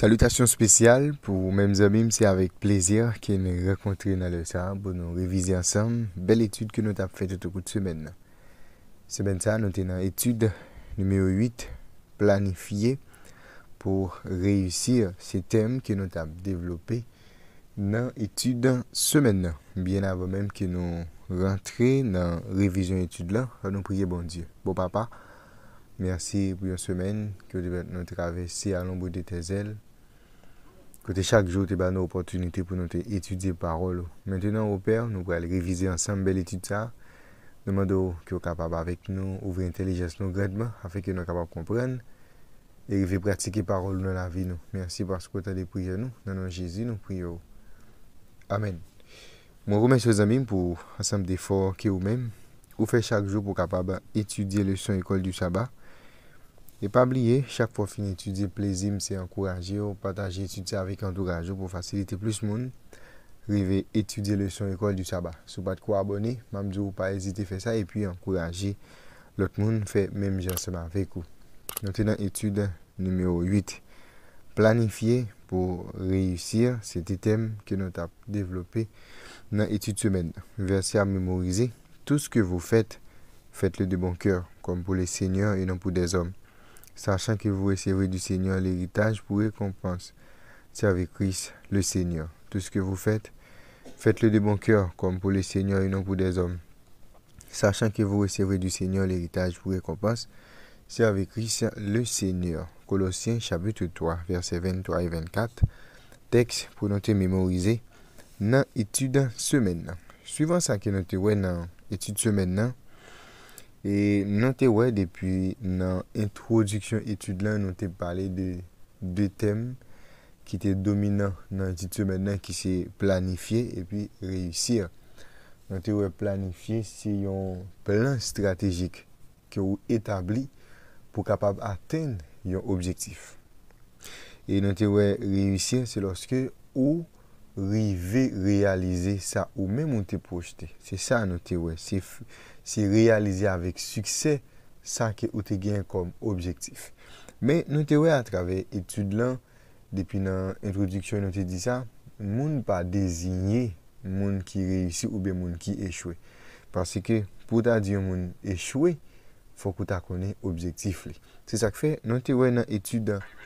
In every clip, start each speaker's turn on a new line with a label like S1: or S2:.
S1: Salutasyon spesyal pou mèm zemim se avèk plezir ke nè rekontre nan le sa pou nou revize ansam. Bel etude ke nou tap fète tout kout semen nan. Semen sa nou te nan etude numèyo 8 planifiye pou reyusir se teme ke nou tap devlopè nan etude semen nan. Bien avèm mèm ke nou rentre nan revize an etude la, an nou priye bon diyo. Bo papa, mènsi pou yon semen ke nou travesse a lombo de te zèl. chaque jour, tu as une opportunité pour nous étudier parole. Maintenant, au Père, nous allons réviser ensemble belle étude ça. Demandons que soient capables avec nous, ouvrir l'intelligence nous grandement, afin que nous capable comprendre et de pratiquer parole dans la vie. Nous. Merci parce que tu as des à nous. Dans le nom de Jésus, nous prions. Amen. Je remercie aux amis pour ensemble d'efforts que vous-même vous faites chaque jour pour capable étudier le son école du sabbat. Et pas oublier, chaque fois fini étudier, plaisir, c'est encourager, partager l'étude avec entourage pour faciliter plus de monde. Rêver, étudier le son école du sabbat. Si vous pas de quoi abonner, vous vous pas hésiter à faire ça et puis encourager l'autre monde, fait même justement avec vous. dans étude numéro 8. Planifier pour réussir, c'est thème que nous avons développé dans l'étude semaine. Verset à mémoriser. Tout ce que vous faites, faites-le de bon cœur, comme pour les seigneurs et non pour des hommes sachant que vous recevrez du Seigneur l'héritage pour récompense. Servez Christ, le Seigneur. Tout ce que vous faites, faites-le de bon cœur, comme pour le Seigneur et non pour des hommes. Sachant que vous recevrez du Seigneur l'héritage pour récompense, servez Christ, le Seigneur. Colossiens chapitre 3, versets 23 et 24. Texte pour noter mémoriser dans étude semaine. Suivant ça que nous avons étude semaine, E nan te wè depi nan introdiksyon etude lan, nan te pale de dè tem ki te dominant nan etitude mennen ki se planifiye epi reyusir. Nan te wè planifiye se yon plan strategik ki ou etabli pou kapab aten yon objektif. E nan te wè reyusir se loske ou rive, realize sa ou men moun te projete. Se sa nou te wè, se realize avèk suksè sa ke ou te gen kom objektif. Mè nou te wè atrave etude lan, depi nan introduksyon nou te di sa, moun pa dezigne moun ki reyusi ou be moun ki echwe. Pase ke pou ta diyo moun echwe, fò kou ta konen objektif li. Se sa kfe, nou te wè nan etude lan,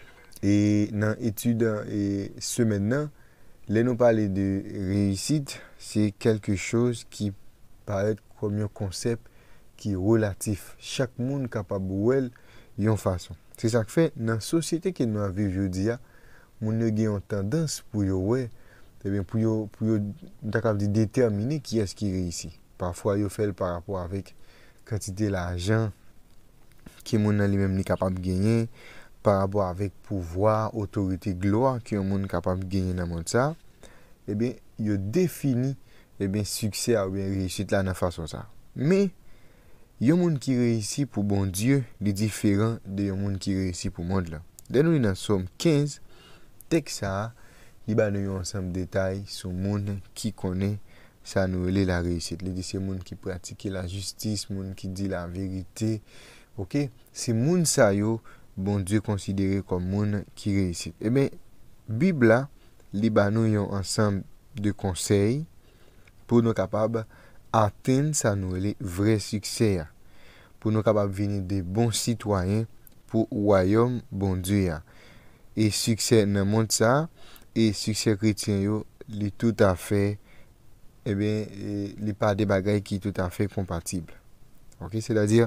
S1: e nan etude e semen nan, Le nou pale de reyusit, se kelke choz ki paret komyon konsep ki relatif. Chak moun kapab wèl yon fason. Se sak fe, nan sosyete ke nou aviv yo diya, moun yo geyon tendans pou yo wè, te eh ben pou yo takap di determine ki eski reysi. Parfwa yo fel par rapor avik kantite la ajan, ke moun nan li menm ni kapab genyen, pa rabo avèk pouvoar, otorite gloa, ki yon moun kapap genye nan moun sa, ebe, eh yon defini, ebe, suksè a oube yon reyishit la nan fason sa. Me, yon moun ki reyishit pou bon Diyo, li diferan de yon moun ki reyishit pou moun la. Den nou yon ansom 15, tek sa, li ba nou yon ansam detay sou moun ki kone sa nou ele la reyishit. Li di se moun ki pratike la jistis, moun ki di la verite, ok, se moun sa yo, bon die konsidere kon moun ki reysite. E eh men, bib la, li ba nou yon ansan de konsey pou nou kapab aten sa nou, li vre sukse ya. Pou nou kapab veni de bon sitwayen pou woyom bon die ya. E sukse nan moun sa, e sukse kretien yo, li tout a fe, e ben, li pa de bagay ki tout a fe kompatible. Ok, se da dire,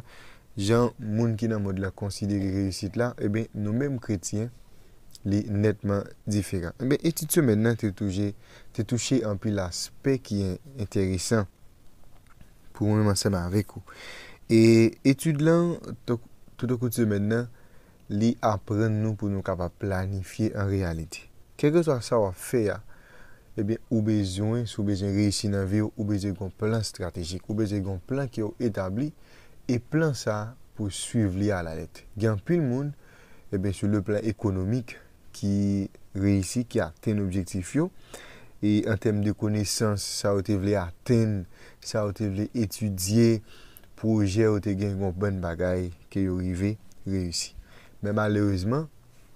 S1: jan moun ki nan mod la konsidere reyusit la, e ben nou menm kretien li netman diferant. E eh ben etude se men nan te touche, te touche an pi l'aspek ki yon enteresan, pou moun manseman vek ou. E etude lan, toutou kouti se men nan, li apren nou pou nou kapa planifi en realite. Kèkè sa sa waf fe ya, e ben ou bezwen, sou bezwen reyusin nan vi ou, ou bezwen kon plan strategik, ou bezwen kon plan ki yo etabli, e plan sa pou suiv li a la let. Gen pi l moun, e ben sou le plan ekonomik ki reisi, ki aten objektif yo. E an tem de konesans, sa wote vle aten, sa wote vle etudye, pou jè wote gen gwen ban bagay ki yo rive reisi. Men malerezman,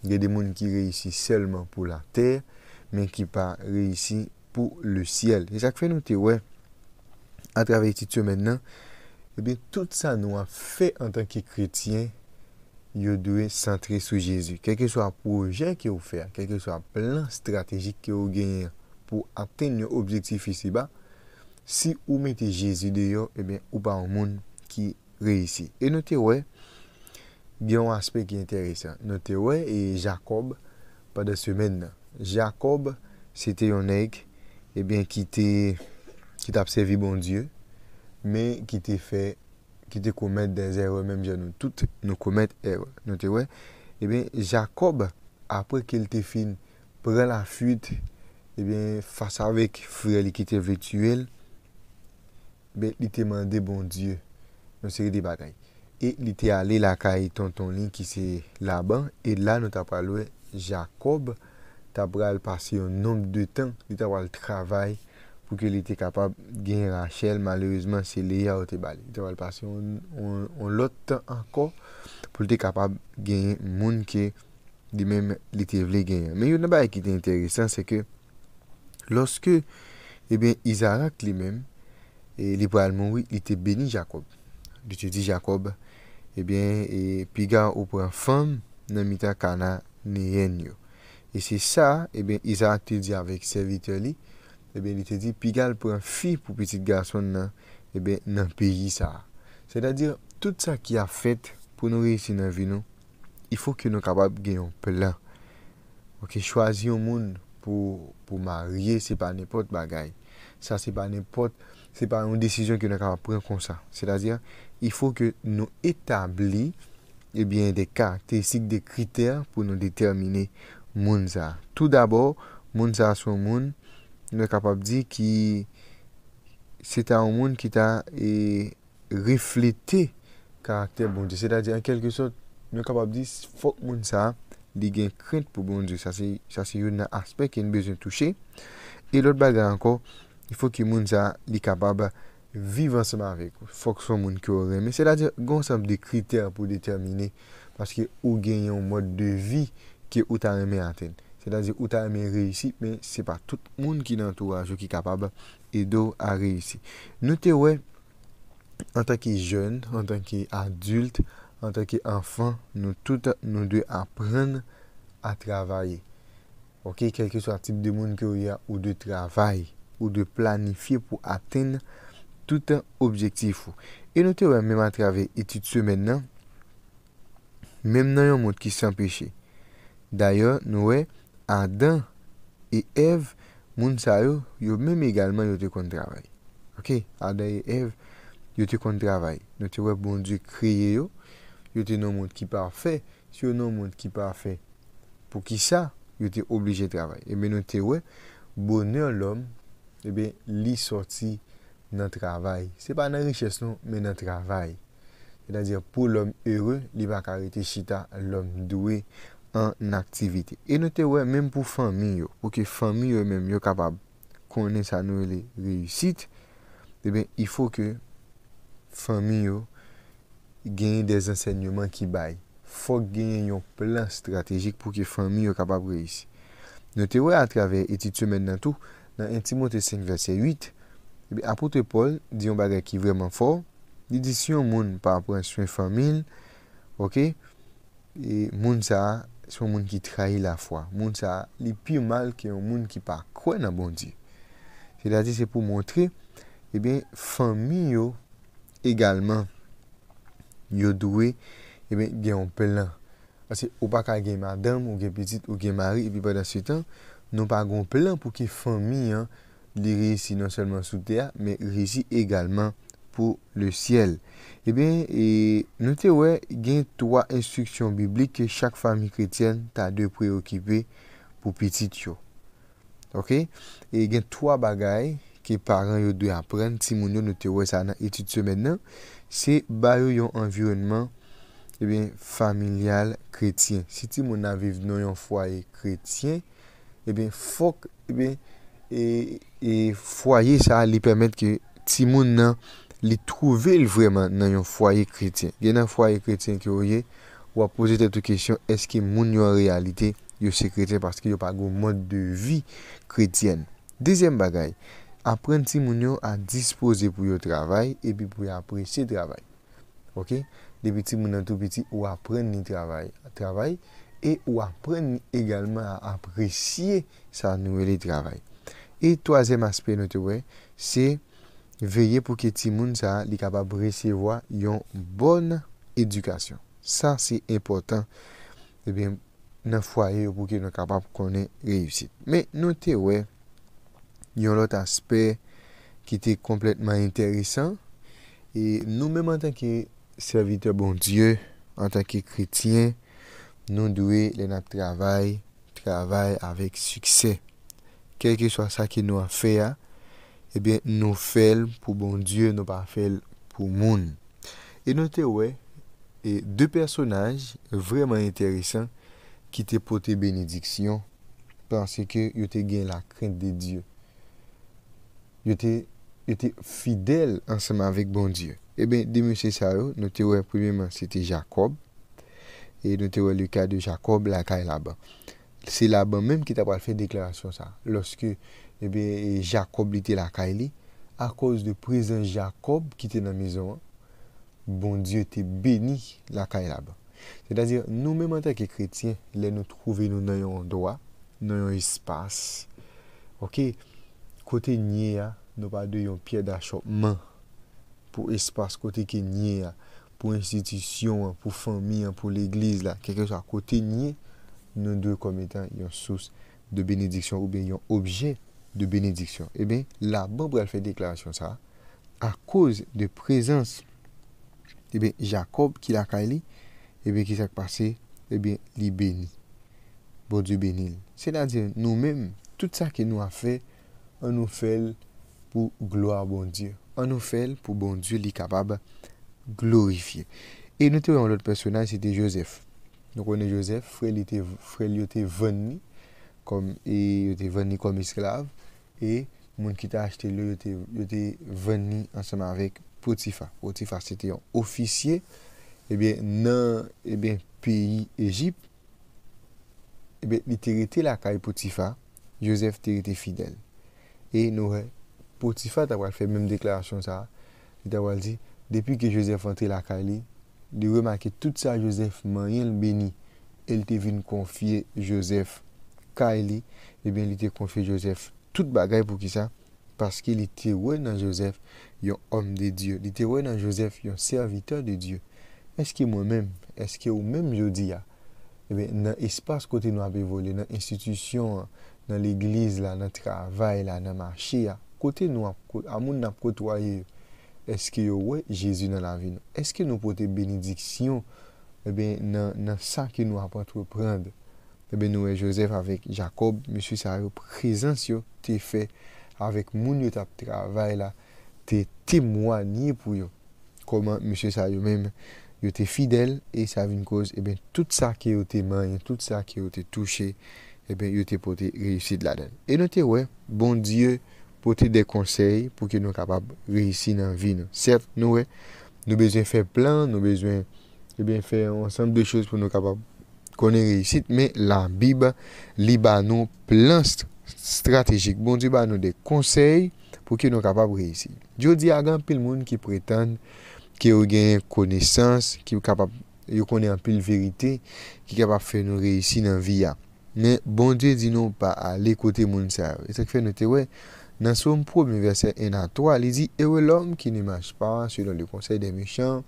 S1: gen de moun ki reisi selman pou la ter, men ki pa reisi pou le siel. E sak fe nou te we, a travay ti tse men nan, e eh bin tout sa nou an fe en tanki kretien yo dwe sentri sou Jezu keke swa proje ki ou fer keke swa plan strategik ki ou genye pou aten yo objektif isi ba si ou mette Jezu de yo e eh bin ou pa ou moun ki reisi e note we bi yon aspek ki enteresan note we e Jakob pa de semen eh nan Jakob se te yon ek e bin ki te ki te apsevi bon Diyo men ki te fè, ki te komet dè zè rwè mèm jè nou, tout nou komet rwè, nou te wè. E eh bè, Jacob, apre ke l te fin, prè la fuit, e bè, fasa wèk frè li ki te vetuèl, bè, li te mandè bon dieu, nou seri di badaj. E li te ale la ka e ton ton li ki se laban, e la nou ta pral wè, Jacob, ta pral pase yon nombe de tan, li ta wè l travay, pou ke li te kapab genye Rachel, malouzman se li ya ou te bale. Te wale pasi on lot anko pou li te kapab genye moun ki li men li te vle genye. Men yon nabay ki te enteresan se ke loske, e eh ben, Izarak li men, e li pou al moun wik, li te beni Jacob. Li te di Jacob, eh e ben, e piga ou pou an fom nan mita kana ni yen yo. E se sa, e eh ben, Izarak te di avek servite li Ebe, eh li te di, pigal pou an fi pou piti gason nan, ebe, eh nan peyi sa. Se ta dir, tout sa ki a fet pou nou reysi nan vi nou, i fò ke nou kapab genyon pelan. Ok, chwazyon moun pou marye, se pa nipot bagay. Sa se pa nipot, se pa yon desisyon ke nou kapab pren kon sa. Se ta dir, i fò ke nou etabli, ebe, eh de karakteristik, de kriter pou nou determine moun sa. Tout d'abord, moun sa son moun, Nou kapap di ki se ta ou e, moun ki ta reflete karakter bonjou. Se da di an kelke sot, nou kapap di fok moun sa li gen krent pou bonjou. Sa se yon aspek, yon bezon touche. E lot bagan anko, yon fok ki moun sa li kapap vivenseman avik. Fok son moun ki ou reme. Se da di gonsan pou de kriter pou determine. Paske ou gen yon mod de vi ki ou ta reme aten. Se da zi ou ta ame reysi, men se pa tout moun ki nan tou a jou ki kapab, e dou a reysi. Nou te wè, an tan ki joun, an tan ki adult, an tan ki anfan, nou tout nou dwe apren a travay. Ok, kelke sou a tip de moun ki ou ya, ou dwe travay, ou dwe planifi pou aten tout an objektif ou. E nou te wè, men a travay eti tse men nan, men nan yon moun ki san peche. Dayor, nou wè, Adan e Ev, moun sa yo, yo mèm egalman yo te kontravay. Ok, Adan e Ev, yo te kontravay. Nou te wè bon di kriye yo, yo te nou moun ki parfè, si yo nou moun ki parfè, pou ki sa, yo te oblije travay. Ebe nou te wè, bonè l'om, ebe li soti nan travay. Se pa nan riches non, men nan travay. E da zir, pou l'om heureux, li baka rete chita l'om doué. an aktivite. E note wè, mèm pou fami yo, pou ki fami yo eh mèm yo kapab konen sa nou le reyusit, e ben, i fò ke fami yo genye de zensegnouman ki bay. Fò genye yon plan strategik pou ki fami yo kapab reyisi. Note wè, a travè, eti tsemen nan tou, nan intimote 5 verset 8, e eh ben, apote Paul, di yon bagè ki vreman fò, di disyon moun pa pranswen famil, ok, e moun sa a sou moun ki trahi la fwa. Moun sa li pi mal ke yon moun ki pa kwen a bondi. Se da di se pou montre, e eh ben, fami yo, egalman, yo dwe, e eh ben, gen yon pelan. Asi, ou pa ka gen madame, ou gen petite, ou gen mari, epi pa da setan, nou pa gen yon pelan pou ki fami, li resi non selman sou dea, men resi egalman, pou le siel. Eh e ben, nou te wè, gen 3 instruksyon biblik ke chak fami kretyen ta de preokipè pou petit yo. Ok? E gen 3 bagay ke paran yo de apren, ti moun yo nou te wè sa nan etit semen nan, se ba yo yon environman e eh ben, familial kretyen. Si ti moun nan viv nou yon foye kretyen, eh e ben, fok, e ben, e foye sa li permèt ke ti moun nan li trouvel vreman nan yon foye kretien. Gen nan foye kretien ki ou ye, ou ap pose tè tou kesyon, eske moun yo realite yo se kretien paske yo pa go mod de vi kretien. Dezem bagay, apren ti moun yo a dispose pou yo travay epi pou yo apresye travay. Ok? Depi ti moun an tou biti ou apren ni travay et ou apren ni egalman a apresye sa nouveli travay. Et toazem aspey nou te wè, se... Veye pou ke ti moun sa li kapab resevoa yon bon edukasyon. Sa si impotant. Ebyen nan fwaye pou ke nou kapab konen reyusit. Me nou tewe, yon lot aspe ki te kompletman enteresan. E nou menman tanke servite bon Diyo, an tanke bon kretyen, nou dwe le nan travay, travay avek suksen. Kelke so sa ki nou a feya, nou fèl pou bon Diyo, nou pa fèl pou moun. E nou te wè, e dè personaj vreman enteresan ki te pote benediksyon panse ke yo te gen la kren de Diyo. Yo te fidèl ansèman vek bon Diyo. E ben, di M. Sarou, nou te wè, pou mèman, se te Jakob, e nou te wè, lè ka de Jakob, lè ka e laban. Se laban mèm ki ta pral fè deklarasyon sa. Lòs ke... Ebe, Jakob li te lakay li. A koz de prezen Jakob ki te nan mizon an, bon Diyo te beni lakay la ba. Se da zi, nou mèm an ten ke kretien, le nou trouve nou nan yon doa, nan yon espas. Ok, kote nye a, nou pa de yon piye da chokman, pou espas kote ke nye a, pou institisyon, pou fami, pou l'eglise la, kote nye, nou de kom etan yon sous de benediksyon ou ben yon objè. de bénédiction. Eh bien, la banque a fait déclaration ça. À cause de présence, eh bien, Jacob qui l'a caillé, eh bien, qui s'est passé, eh bien, il béni Bon Dieu bénit. C'est-à-dire, nous-mêmes, tout ça que nous a fait, on nous fait pour gloire bon Dieu. On nous fait pour bon Dieu, il est capable de glorifier. Et nous avons l'autre personnage, c'était Joseph. Nous connaissons Joseph, frère, il était, était venu comme, il était venu comme esclave. E moun ki ta achete lè, lè te veni anseman vek Potifa. Potifa se te yon ofisye, e bè nan e peyi Ejip. E bè li te rete la kay Potifa, Josef te rete fidèl. E nou re, Potifa ta wè fè mèm deklarasyon sa, li ta wè li di, depi ki Josef vante la kay li, li remake tout sa Josef man yon lbeni, el te vin konfye Josef kay li, e bè li te konfye Josef potifa. Tout bagay pou ki sa? Paske li te wè nan Joseph yon om de Diyo. Li te wè nan Joseph yon serviteur de Diyo. Eske mwen mèm? Eske ou mèm yo di ya? Eben eh nan espase kote nou ap evole, nan institisyon, nan l'eglise la, nan travay la, nan marchi ya. Kote nou ap, amoun nan protoye, eske yo wè Jezu nan la vi nou? Eske nou pote benediksyon, eben eh nan sa ki nou ap pat reprende? Ebe nou e Joseph avek Jacob, Monsie Saryo, prezant yo te fe avek moun yo tap travay la, te temwani pou yo. Koman Monsie Saryo men, yo te fidel, e sa avin kouz, ebe tout sa ki yo te man, tout sa ki yo te touche, ebe yo te pote reysi de la den. E nou te we, bon Diyo pote de konsey pou ke nou kapab reysi nan vi nou. Sert nou we, nou bezwen fe plan, nou bezwen, ebe fe ansanm de chouz pou nou kapab Konen reysit, men la bib li ba nou plan strategik. Bon di ba nou de konsey pou ki nou kapap reysi. Diyo di agan pil moun ki pritande ki ou genye konesans, ki ou konen pil verite, ki kapap fe nou reysi nan viya. Men bon di di nou pa le kote moun serve. E se kfe note we, nan soum probleme verse 1-3, li di ewe lom ki ne mase pa, se yon de konsey de mecham,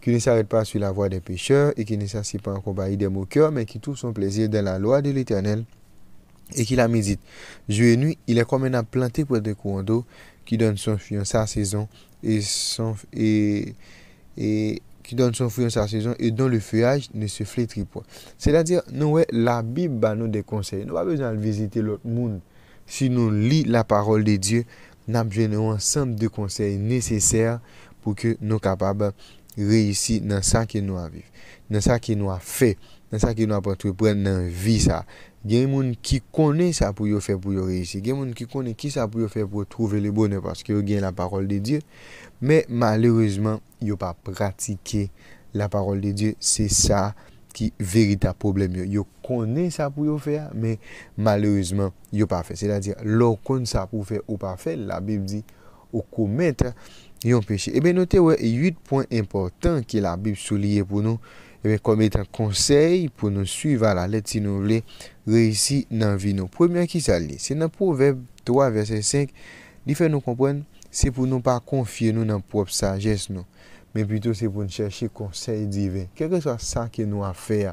S1: qui ne s'arrête pas sur la voie des pécheurs et qui ne s'assied pas en compagnie des moqueurs, mais qui trouve son plaisir dans la loi de l'Éternel et qui la médite. Jour et nuit, il est comme un arbre planté près des courants d'eau qui donne son fruit en sa saison et, qui donne son fruit sa saison et dont le feuillage ne se flétrit pas. C'est-à-dire, nous, la Bible nous nous des conseils. Nous pas besoin de visiter l'autre monde. Si nous lisons la parole de Dieu, nous avons un ensemble de conseils nécessaires pour que nous soyons capables reysi nan sa ki nou a viv, nan sa ki nou a fe, nan sa ki nou a patre pren nan vi sa. Gen yon moun ki kone sa pou yo fe pou yo reysi, gen yon moun ki kone ki sa pou yo fe pou yo trove le bonen, paske yo gen la parol de Diyo, me malerouzman yo pa pratike la parol de Diyo, se sa ki verita problem yo. Yo kone sa pou yo fe, me malerouzman yo pa fe. Se la diya, lor kon sa pou fe ou pa fe, la bib di ou komete, Yon peche. Ebe eh note wè yut pon importan ki la bib sou liye pou nou. Ebe eh komete konsey pou nou suiva la let si nou vle reisi nan vi nou. Premier ki sa li. Se nan pou veb 3 verset 5. Li fè nou kompwen. Se pou nou pa konfye nou nan prop sajes nou. Men pwito se pou nou chèche konsey divin. Kèkè so a sa ki nou a fè.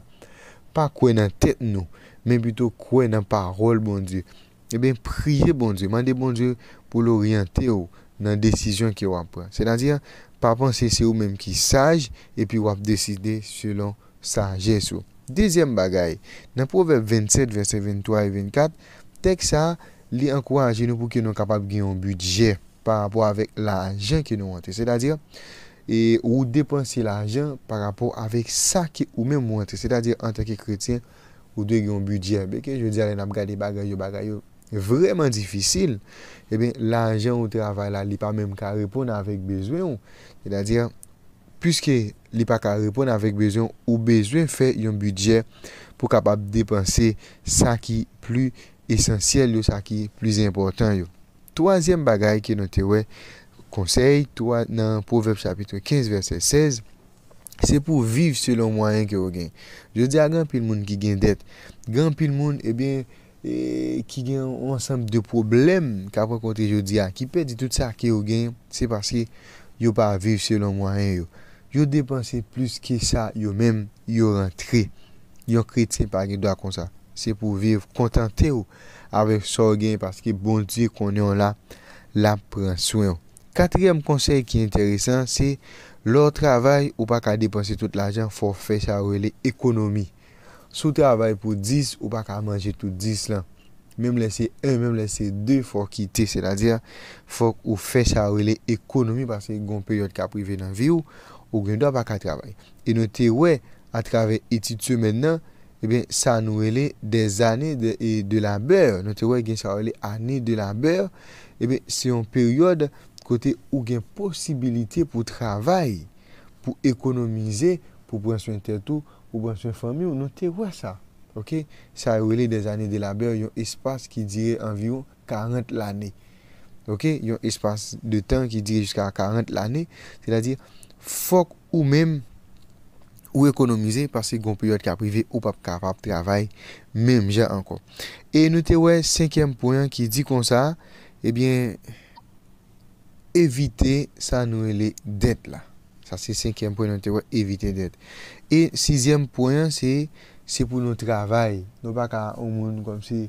S1: Pa kwen nan tèt nou. Men pwito kwen nan parol bon di. Ebe eh priye bon di. Mande bon di pou l'oriente ou. nan desisyon ki wap pre. Se nadir, parpon se se ou menm ki saj, epi wap deside selon sa jesou. Dezyen bagay, nan prover 27, verset 23 et 24, tek sa li an kwa ajen nou pou ki nou kapap gwen yon budje parpon avek la ajen ki nou wante. Se nadir, e ou depansi la ajen parpon avek sa ki ou menm wante. Se nadir, an teke kretien ou de gwen yon budje. Beke, je di alen ap gade bagay yo bagay yo. vreman difisil, e ben la jan ou te aval la li pa menm ka repon avèk bezwen ou. E da dir, pyske li pa ka repon avèk bezwen ou bezwen, fè yon budget pou kapap depanse sa ki plu esensyel ou sa ki plu importan yo. Toazyem bagay ki nou te wè, konsey, toa nan povep chapitre 15 verset 16, se pou viv selon mwayen ki yo gen. Je di a gen pil moun ki gen det. Gen pil moun, e eh ben, E, ki gen ansem de problem kapon konti yo diya ki pedi tout sa ki yo gen se paske yo pa viv selon mwen yo yo depanse plus ki sa yo men yo rentre yo kretse pa gen do a konsa se pou viv kontante yo ave sou gen paske bon di konyon la la pren souen katrem konsey ki enteresan se lor travay ou pa ka depanse tout la jen fò fè sa wè le ekonomi Sou travay pou 10, ou bak a manje tout 10 lan. Mem lese 1, mem lese 2, fok ki te. Fok ou fè chawile ekonomi, parce yon peryode ka prive nan vi ou, ou gen do bak e a travay. E nou te wè, a travay eti tse men nan, e ben sa nou wèle de zane e de la beur. Nou te wè gen chawile ane de la beur, e ben se yon peryode kote ou gen posibilite pou travay, pou ekonomize, pou pranswen tel tou, Ou banswen fami ou nou te wè sa. Ok, sa y wè li de zanè de la bè, yon espas ki dirè anviyon 40 l'anè. Ok, yon espas de tan ki dirè jiska 40 l'anè. Se la dirè, fok ou mèm ou ekonomize, pase yon period ki aprive ou pap kapap travay, mèm jè ankon. E nou te wè, sèkèm poyen ki di kon sa, e bè, evite sa nou wè li det la. Se 5èm poyon nan te voy evite det E 6èm poyon se Se pou nou travay Nou pa ka ou moun kom se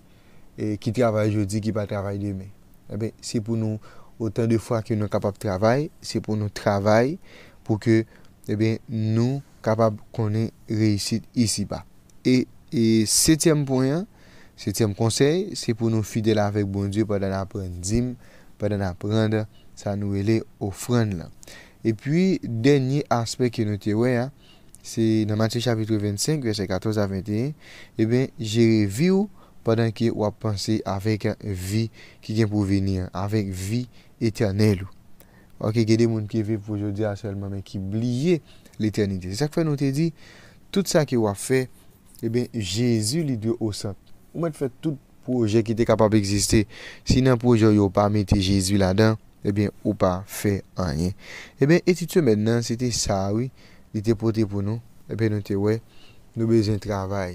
S1: eh, Ki travay jodi ki pa travay demen eh Se pou nou Otan de fwa ki nou kapap travay Se pou nou travay Pou ke eh nou kapap konen reysit isi pa E 7èm poyon 7èm konsey Se pou nou fidel avek bon die Pa dan apren dim Sa nou ele ofran la Et puis, dernier aspect qui est noté, ouais, c'est dans Matthieu chapitre 25 verset 14 à 21. Et eh bien, j'ai revu pendant qu'il y a pensé avec un vie qui vient pour venir, avec vie éternelle. Ok, il y a des monde qui vivent aujourd'hui à ce moment-là, qui bliaient l'éternité. C'est ça qui fait noter dit, tout ça qui y a fait, et eh bien, Jésus l'a dit au centre. Ou même fait tout projet qui était capable d'exister, sinon projet y a pas metté Jésus là-dedans. E eh ben, ou pa fe anyen. E ben, eti tou men nan, se te sa, oui, di te pote pou nou, e ben, nou te we, nou bezen travay.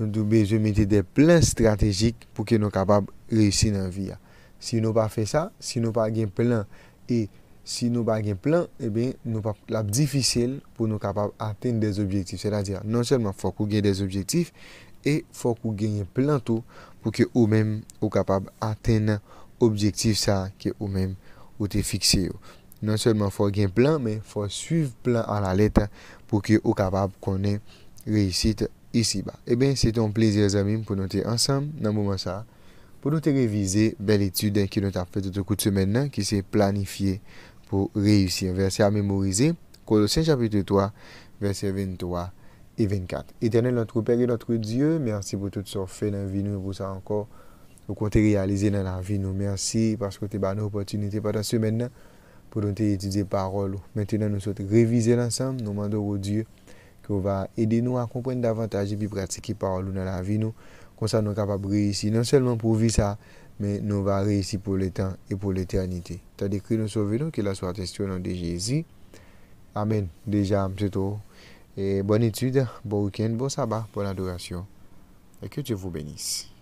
S1: Nou bezen meti de plan strategik pou ke nou kapab reysi nan vi ya. Si nou pa fe sa, si nou pa gen plan, e si nou pa gen plan, e ben, nou pa lap difisil pou nou kapab atene des objektif. Se la di ya, non selman fok ou gen des objektif, e fok ou genye plan tou, pou ke ou men ou kapab atene objektif sa ke ou men fok. Ou te fikse yo. Non selman fwa gen plan. Men fwa suv plan an la let. Pou ki ou kapab konen reisite isi ba. E ben se ton plezier zamin pou nou te ansam. Nan mouman sa. Pou nou te revize bel etude. Den ki nou ta fwe te koute semen nan. Ki se planifiye pou reisite. Versi a memorize. Kou do 5 chapitre 3. Versi 23 et 24. E tene loutro pege loutro dieu. Men ansi pou tout so fe nan vi nou pou sa ankor. Donc, on réaliser réalisé dans la vie, nous merci parce que tu as nos opportunité pendant la semaine pour nous étudier parole. Maintenant, nous souhaitons réviser l'ensemble, Nous demandons au Dieu qu'il va aider nous à comprendre davantage et puis pratiquer parole dans la vie, nous. Comme ça, nous capables réussir non seulement pour vivre ça, mais nous va réussir pour le temps et pour l'éternité. Tu as décrit nous sauver, nous, que la soit nom de Jésus. Amen. Déjà, c'est tout. Et bonne étude, bon week-end, bon sabbat, bonne adoration. Et que Dieu vous bénisse.